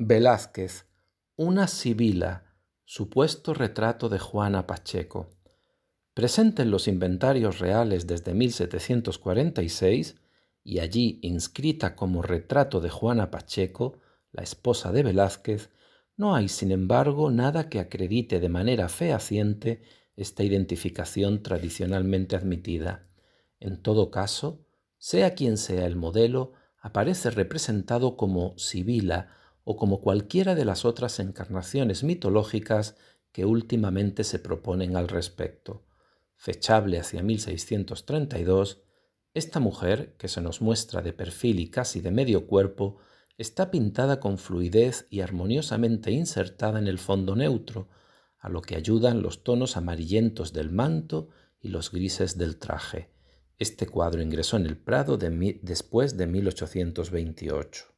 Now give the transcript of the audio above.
Velázquez, Una Sibila, supuesto retrato de Juana Pacheco. presente en los inventarios reales desde 1746 y allí inscrita como retrato de Juana Pacheco, la esposa de Velázquez, no hay, sin embargo, nada que acredite de manera fehaciente esta identificación tradicionalmente admitida. En todo caso, sea quien sea el modelo, aparece representado como Sibila o como cualquiera de las otras encarnaciones mitológicas que últimamente se proponen al respecto. Fechable hacia 1632, esta mujer, que se nos muestra de perfil y casi de medio cuerpo, está pintada con fluidez y armoniosamente insertada en el fondo neutro, a lo que ayudan los tonos amarillentos del manto y los grises del traje. Este cuadro ingresó en el Prado después de 1828.